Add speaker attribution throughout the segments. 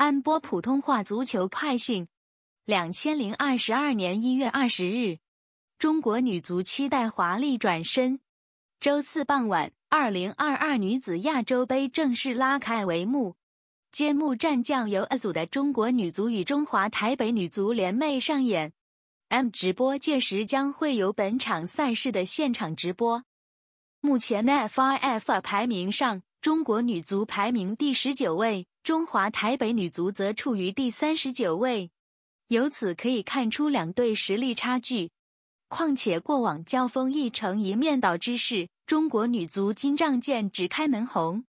Speaker 1: 安波普通话足球快讯：两千零二十二年一月二十日，中国女足期待华丽转身。周四傍晚，二零二二女子亚洲杯正式拉开帷幕，揭幕战将由 A 组的中国女足与中华台北女足联袂上演。M 直播届时将会有本场赛事的现场直播。目前 FIFA 排名上。中国女足排名第十九位，中华台北女足则处于第三十九位。由此可以看出两队实力差距。况且过往交锋一城一面倒之势，中国女足金帐剑只开门红。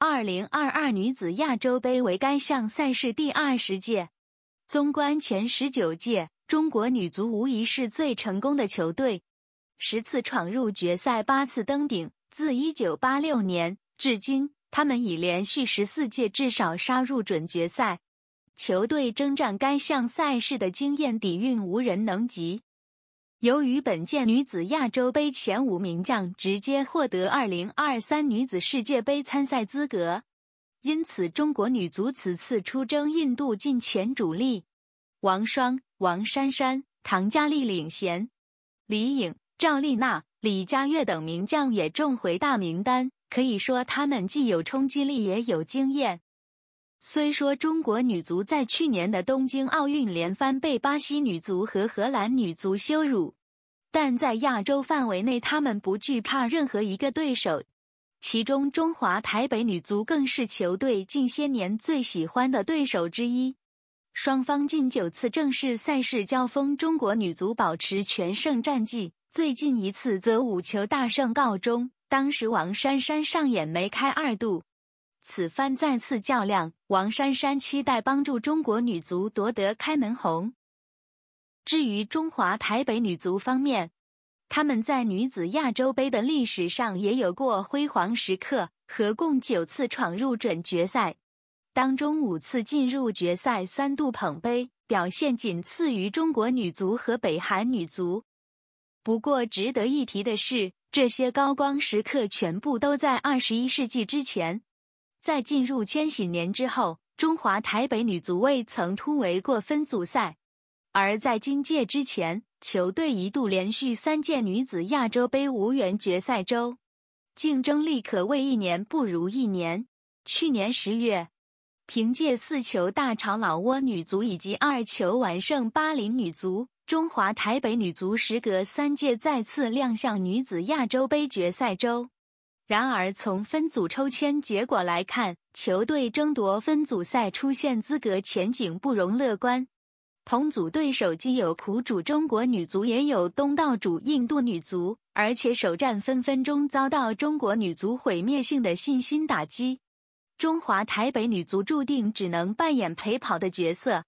Speaker 1: 二零二二女子亚洲杯为该项赛事第二十届，纵观前十九届，中国女足无疑是最成功的球队，十次闯入决赛，八次登顶。自一九八六年。至今，他们已连续十四届至少杀入准决赛，球队征战该项赛事的经验底蕴无人能及。由于本届女子亚洲杯前五名将直接获得二零二三女子世界杯参赛资格，因此中国女足此次出征印度近前主力，王霜、王珊珊、唐佳丽领衔，李颖、赵丽娜、李佳悦等名将也重回大名单。可以说，他们既有冲击力，也有经验。虽说中国女足在去年的东京奥运连番被巴西女足和荷兰女足羞辱，但在亚洲范围内，他们不惧怕任何一个对手。其中，中华台北女足更是球队近些年最喜欢的对手之一。双方近九次正式赛事交锋，中国女足保持全胜战绩，最近一次则五球大胜告终。当时王珊珊上演梅开二度，此番再次较量，王珊珊期待帮助中国女足夺得开门红。至于中华台北女足方面，他们在女子亚洲杯的历史上也有过辉煌时刻，合共九次闯入准决赛，当中五次进入决赛，三度捧杯，表现仅次于中国女足和北韩女足。不过值得一提的是。这些高光时刻全部都在二十一世纪之前，在进入千禧年之后，中华台北女足未曾突围过分组赛；而在金届之前，球队一度连续三届女子亚洲杯无缘决赛周，竞争力可谓一年不如一年。去年十月，凭借四球大潮，老挝女足以及二球完胜巴林女足。中华台北女足时隔三届再次亮相女子亚洲杯决赛周，然而从分组抽签结果来看，球队争夺分组赛出线资格前景不容乐观。同组对手既有苦主中国女足，也有东道主印度女足，而且首战分分钟遭到中国女足毁灭性的信心打击，中华台北女足注定只能扮演陪跑的角色。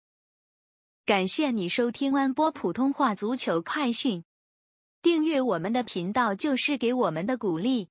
Speaker 1: 感谢你收听安波普通话足球快讯，订阅我们的频道就是给我们的鼓励。